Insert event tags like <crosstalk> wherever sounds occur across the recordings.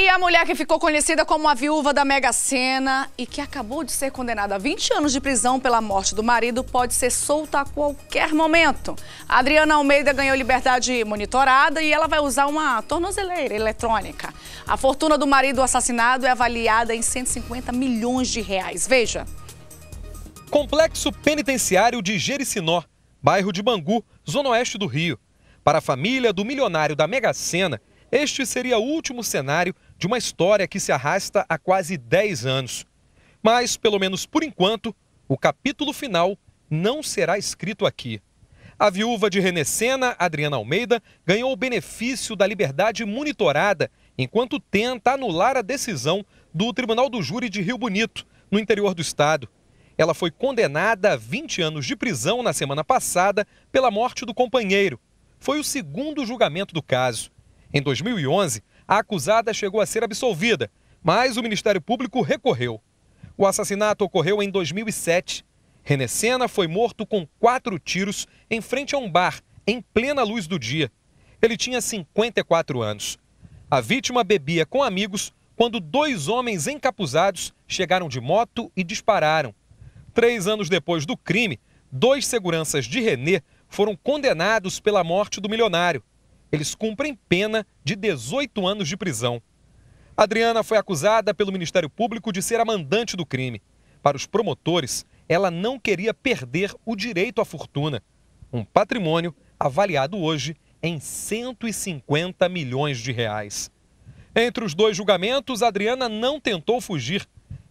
E a mulher que ficou conhecida como a viúva da Mega Sena e que acabou de ser condenada a 20 anos de prisão pela morte do marido pode ser solta a qualquer momento. A Adriana Almeida ganhou liberdade monitorada e ela vai usar uma tornozeleira eletrônica. A fortuna do marido assassinado é avaliada em 150 milhões de reais. Veja. Complexo Penitenciário de Jericinó, bairro de Bangu, zona oeste do Rio. Para a família do milionário da Mega Sena, este seria o último cenário de uma história que se arrasta há quase 10 anos. Mas, pelo menos por enquanto, o capítulo final não será escrito aqui. A viúva de Renecena, Adriana Almeida, ganhou o benefício da liberdade monitorada enquanto tenta anular a decisão do Tribunal do Júri de Rio Bonito, no interior do estado. Ela foi condenada a 20 anos de prisão na semana passada pela morte do companheiro. Foi o segundo julgamento do caso. Em 2011, a acusada chegou a ser absolvida, mas o Ministério Público recorreu. O assassinato ocorreu em 2007. René Sena foi morto com quatro tiros em frente a um bar, em plena luz do dia. Ele tinha 54 anos. A vítima bebia com amigos quando dois homens encapuzados chegaram de moto e dispararam. Três anos depois do crime, dois seguranças de René foram condenados pela morte do milionário. Eles cumprem pena de 18 anos de prisão. Adriana foi acusada pelo Ministério Público de ser a mandante do crime. Para os promotores, ela não queria perder o direito à fortuna, um patrimônio avaliado hoje em 150 milhões de reais. Entre os dois julgamentos, Adriana não tentou fugir.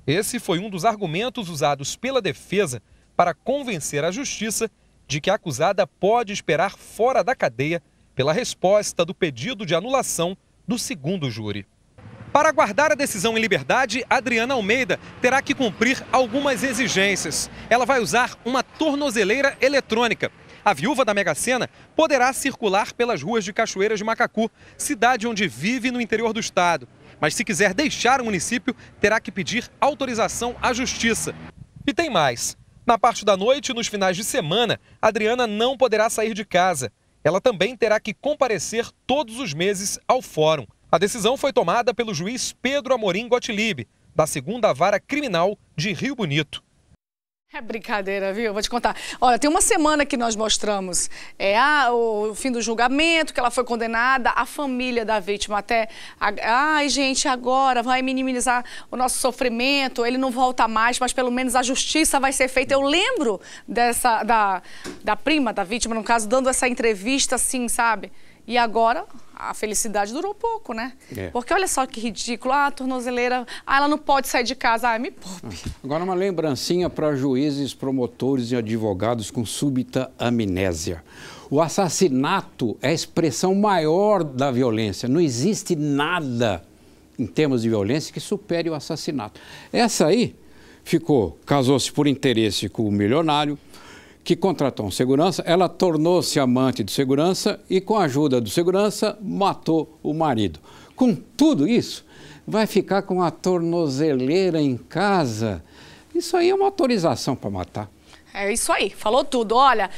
Esse foi um dos argumentos usados pela defesa para convencer a justiça de que a acusada pode esperar fora da cadeia pela resposta do pedido de anulação do segundo júri. Para aguardar a decisão em liberdade, Adriana Almeida terá que cumprir algumas exigências. Ela vai usar uma tornozeleira eletrônica. A viúva da Mega Sena poderá circular pelas ruas de Cachoeiras de Macacu, cidade onde vive no interior do estado. Mas se quiser deixar o município, terá que pedir autorização à justiça. E tem mais. Na parte da noite e nos finais de semana, Adriana não poderá sair de casa ela também terá que comparecer todos os meses ao fórum. A decisão foi tomada pelo juiz Pedro Amorim Gottlieb, da segunda vara criminal de Rio Bonito. <laughs> É brincadeira, viu? Vou te contar. Olha, tem uma semana que nós mostramos é, o fim do julgamento, que ela foi condenada, a família da vítima até. A, Ai, gente, agora vai minimizar o nosso sofrimento, ele não volta mais, mas pelo menos a justiça vai ser feita. Eu lembro dessa, da, da prima da vítima, no caso, dando essa entrevista assim, sabe? E agora a felicidade durou pouco, né? É. Porque olha só que ridículo. Ah, a tornozeleira, ah, ela não pode sair de casa. Ah, me poupe. Ah. Agora uma lembrancinha para juízes, promotores e advogados com súbita amnésia. O assassinato é a expressão maior da violência. Não existe nada em termos de violência que supere o assassinato. Essa aí ficou, casou-se por interesse com o milionário, que contratou um segurança, ela tornou-se amante de segurança e, com a ajuda do segurança, matou o marido. Com tudo isso, vai ficar com a tornozeleira em casa. Isso aí é uma autorização para matar. É isso aí, falou tudo. Olha.